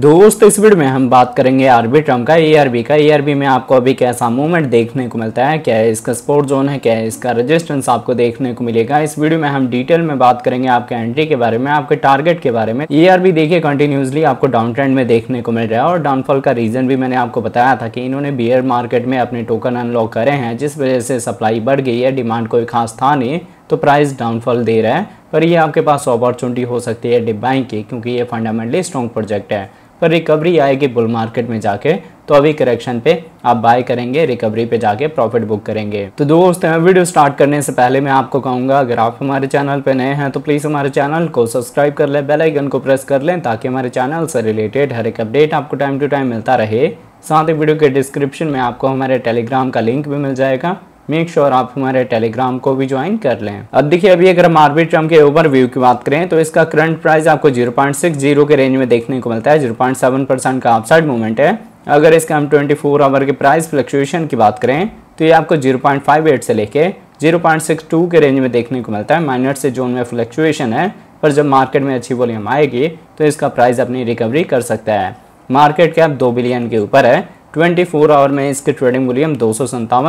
दोस्त इस वीडियो में हम बात करेंगे आरबी ट्रम का एआरबी का एआरबी में आपको अभी कैसा मूवमेंट देखने को मिलता है क्या है इसका स्पोर्ट जोन है क्या है इसका रेजिस्टेंस आपको देखने को मिलेगा इस वीडियो में हम डिटेल में बात करेंगे आपके एंट्री के बारे में आपके टारगेट के बारे में एआरबी देखिए कंटिन्यूसली आपको डाउन ट्रेंड में देखने को मिल रहा है और डाउनफॉल का रीजन भी मैंने आपको बताया था कि इन्होंने बियर मार्केट में अपने टोकन अनलॉक करे हैं जिस वजह से सप्लाई बढ़ गई है डिमांड कोई खास था नहीं तो प्राइस डाउनफॉल दे रहा है पर ये आपके पास अपॉर्चुनिटी हो सकती है डिप बाइंग की क्योंकि ये फंडामेंटली स्ट्रॉन्ग प्रोजेक्ट है पर तो रिकवरी आएगी बुल मार्केट में जाके तो अभी करेक्शन पे आप बाय करेंगे रिकवरी पे जाके प्रॉफिट बुक करेंगे तो दोस्त वीडियो स्टार्ट करने से पहले मैं आपको कहूंगा अगर आप हमारे चैनल पे नए हैं तो प्लीज़ हमारे चैनल को सब्सक्राइब कर लें बेल आइकन को प्रेस कर लें ताकि हमारे चैनल से रिलेटेड हर एक अपडेट आपको टाइम टू टाइम मिलता रहे साथ ही वीडियो के डिस्क्रिप्शन में आपको हमारे टेलीग्राम का लिंक भी मिल जाएगा मेक श्योर sure आप हमारे टेलीग्राम को भी ज्वाइन कर लें अब देखिए अभी अगर हम ट्रम के व्यू की बात करें तो इसका करंट प्राइस आपको 0.60 के रेंज में देखने को मिलता है 0.7 परसेंट का अपसाइड मूवमेंट है अगर इसका हम 24 आवर के प्राइस फ्लक्चुएशन की बात करें तो ये आपको 0.58 से लेके 0.62 के रेंज में देखने को मिलता है माइनर से जोन में फ्लक्चुएशन है पर जब मार्केट में अच्छी वॉल्यूम आएगी तो इसका प्राइस अपनी रिकवरी कर सकता है मार्केट कैप दो बिलियन के ऊपर है 24 आवर में इसके ट्रेडिंग वॉल्यूम दो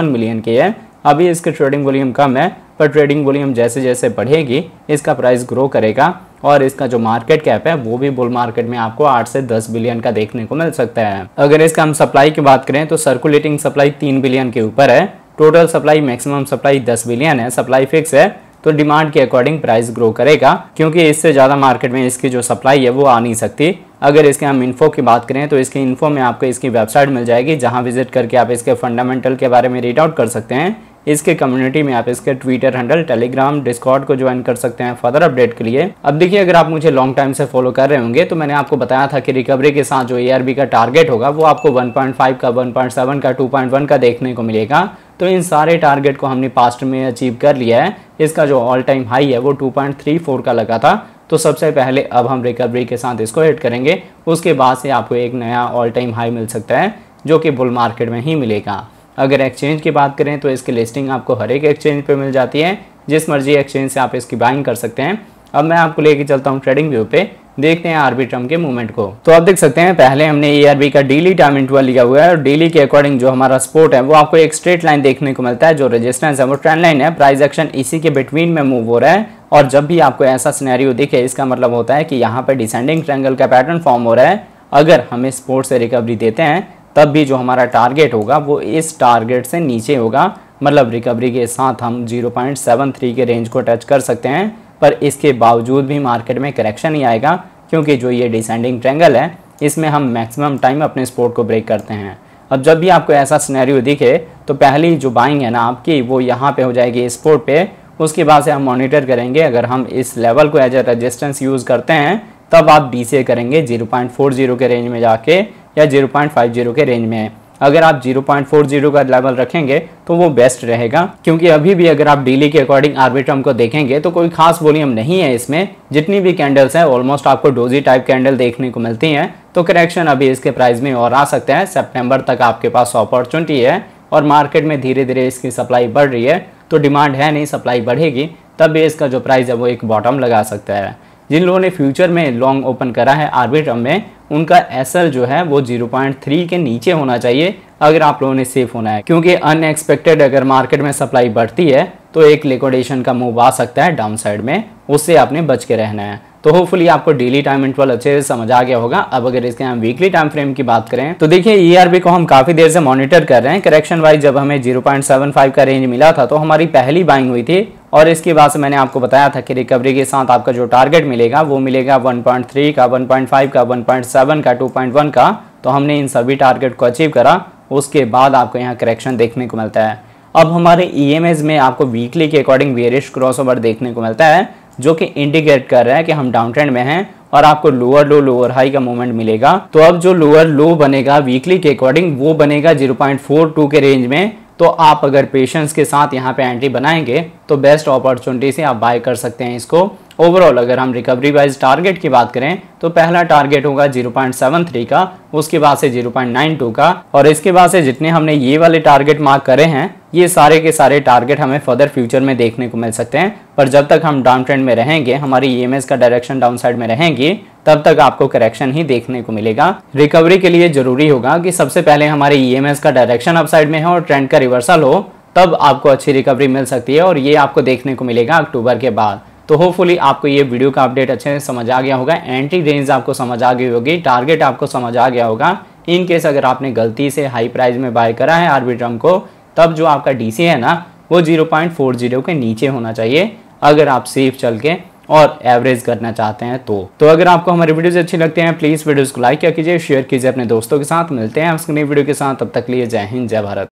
मिलियन की है अभी इसके ट्रेडिंग वॉल्यूम कम है पर ट्रेडिंग वॉल्यूम जैसे जैसे बढ़ेगी इसका प्राइस ग्रो करेगा और इसका जो मार्केट कैप है वो भी बुल मार्केट में आपको 8 से 10 बिलियन का देखने को मिल सकता है अगर इसका हम सप्लाई की बात करें तो सर्कुलेटिंग सप्लाई 3 बिलियन के ऊपर है total supply maximum supply 10 billion है सप्लाई फिक्स है तो डिमांड के अकॉर्डिंग प्राइस ग्रो करेगा क्योंकि इससे ज़्यादा मार्केट में इसकी जो सप्लाई है वो आ नहीं सकती अगर इसके हम इन्फो की बात करें तो इसके इन्फो में आपको इसकी वेबसाइट मिल जाएगी जहां विजिट करके आप इसके फंडामेंटल के बारे में रीड आउट कर सकते हैं इसके कम्युनिटी में आप इसके ट्विटर हैंडल टेलीग्राम डिस्कॉर्ड को ज्वाइन कर सकते हैं फर्दर अपडेट के लिए अब देखिए अगर आप मुझे लॉन्ग टाइम से फॉलो कर रहे होंगे तो मैंने आपको बताया था कि रिकवरी के साथ जो ए का टारगेट होगा वो आपको 1.5 का 1.7 का 2.1 का देखने को मिलेगा तो इन सारे टारगेट को हमने पास्ट में अचीव कर लिया है इसका जो ऑल टाइम हाई है वो टू का लगा था तो सबसे पहले अब हम रिकवरी के साथ इसको हिट करेंगे उसके बाद से आपको एक नया ऑल टाइम हाई मिल सकता है जो कि बुल मार्केट में ही मिलेगा अगर एक्सचेंज की बात करें तो इसकी लिस्टिंग आपको हर एक एक्सचेंज पर मिल जाती है जिस मर्जी एक्सचेंज से आप इसकी बाइंग कर सकते हैं अब मैं आपको लेके चलता हूँ ट्रेडिंग व्यू पे देखते हैं आरबी ट्रम के मूवमेंट को तो आप देख सकते हैं पहले हमने ईआरबी का डेली टाइम इंटरवल लिया हुआ है और डेली के अकॉर्डिंग जो हमारा सपोर्ट है वो आपको एक स्ट्रेट लाइन देखने को मिलता है जो रेजिस्टेंस है वो ट्रेंड लाइन है प्राइस एक्शन इसी के बिटवीन में मूव हो रहा है और जब भी आपको ऐसा सिनेरियो दिखे इसका मतलब होता है कि यहाँ पर डिसेंडिंग ट्रैंगल का पैटर्न फॉर्म हो रहा है अगर हमें स्पोर्ट से रिकवरी देते हैं तब भी जो हमारा टारगेट होगा वो इस टारगेट से नीचे होगा मतलब रिकवरी के साथ हम 0.73 के रेंज को टच कर सकते हैं पर इसके बावजूद भी मार्केट में करेक्शन ही आएगा क्योंकि जो ये डिसेंडिंग ट्रेंगल है इसमें हम मैक्सिमम टाइम अपने स्पोर्ट को ब्रेक करते हैं अब जब भी आपको ऐसा स्नैरियो दिखे तो पहली जो बाइंग है ना आपकी वो यहाँ पर हो जाएगी स्पोर्ट पर उसके बाद से हम मॉनिटर करेंगे अगर हम इस लेवल को एज ए रजिस्टेंस यूज़ करते हैं तब आप डी करेंगे 0.40 के रेंज में जाके या 0.50 के रेंज में है अगर आप 0.40 का लेवल रखेंगे तो वो बेस्ट रहेगा क्योंकि अभी भी अगर आप डेली के अकॉर्डिंग आर्बिट्रम को देखेंगे तो कोई खास वॉल्यूम नहीं है इसमें जितनी भी कैंडल्स हैं ऑलमोस्ट आपको डोजी टाइप कैंडल देखने को मिलती हैं तो करेक्शन अभी इसके प्राइस में और आ सकते हैं सेप्टेम्बर तक आपके पास अपॉर्चुनिटी है और मार्केट में धीरे धीरे इसकी सप्लाई बढ़ रही है तो डिमांड है नहीं सप्लाई बढ़ेगी तब भी इसका जो प्राइस है वो एक बॉटम लगा सकता है जिन लोगों ने फ्यूचर में लॉन्ग ओपन करा है आर्बिट्रम में उनका एसएल जो है वो 0.3 के नीचे होना चाहिए अगर आप लोगों ने सेफ होना है क्योंकि अनएक्सपेक्टेड अगर मार्केट में सप्लाई बढ़ती है तो एक लिक्विडेशन का मूव आ सकता है डाउन साइड में उससे आपने बच के रहना है तो होपफुली आपको डेली टाइम इंटरवल अच्छे से समझ आ गया होगा अब अगर इसके हम वीकली टाइम फ्रेम की बात करें तो देखिए ईआरबी e को हम काफी देर से मॉनिटर कर रहे हैं करेक्शन वाइज जब हमें 0.75 का रेंज मिला था तो हमारी पहली बाइंग हुई थी और इसके बाद से मैंने आपको बताया था कि रिकवरी के साथ आपका जो टारगेट मिलेगा वो मिलेगा 1.3 का 1.5 का 1.7 का 2.1 का तो हमने इन सभी टारगेट को अचीव करा उसके बाद आपको यहाँ करेक्शन देखने को मिलता है अब हमारे ई e में आपको वीकली के अकॉर्डिंग वेरिश क्रॉस देखने को मिलता है जो कि इंडिकेट कर रहा है कि हम डाउन ट्रेंड में हैं और आपको लोअर लो लोअर हाई का मूवमेंट मिलेगा तो अब जो लोअर लो बनेगा वीकली के अकॉर्डिंग वो बनेगा 0.42 के रेंज में तो आप अगर पेशेंस के साथ यहाँ पे एंट्री बनाएंगे तो बेस्ट अपॉर्चुनिटी से आप बाय कर सकते हैं इसको ओवरऑल अगर हम रिकवरी वाइज टारगेट की बात करें तो पहला टारगेट होगा 0.73 का उसके बाद से 0.92 का और इसके बाद से जितने हमने ये वाले टारगेट मार्क करे हैं ये सारे के सारे टारगेट हमें फर्दर फ्यूचर में देखने को मिल सकते हैं पर जब तक हम डाउन ट्रेंड में रहेंगे हमारी ई e का डायरेक्शन डाउन साइड में रहेंगी तब तक आपको करेक्शन ही देखने को मिलेगा रिकवरी के लिए जरूरी होगा कि सबसे पहले हमारे ई e का डायरेक्शन अपसाइड में है और ट्रेंड का रिवर्सल हो तब आपको अच्छी रिकवरी मिल सकती है और ये आपको देखने को मिलेगा अक्टूबर के बाद तो होपफुली आपको ये वीडियो का अपडेट अच्छे से समझ आ गया होगा एंट्री रेंज आपको समझ आ गई होगी टारगेट आपको समझ आ गया होगा इन केस अगर आपने गलती से हाई प्राइस में बाय करा है आर्बिट्रम को तब जो आपका डीसी है ना वो 0.40 के नीचे होना चाहिए अगर आप सेफ चल के और एवरेज करना चाहते हैं तो तो अगर आपको हमारे वीडियोज अच्छे लगते हैं प्लीज़ वीडियोज को लाइक किया कीजिए शेयर कीजिए अपने दोस्तों के साथ मिलते हैं उसके नई वीडियो के साथ तब तक लिए जय हिंद जय भारत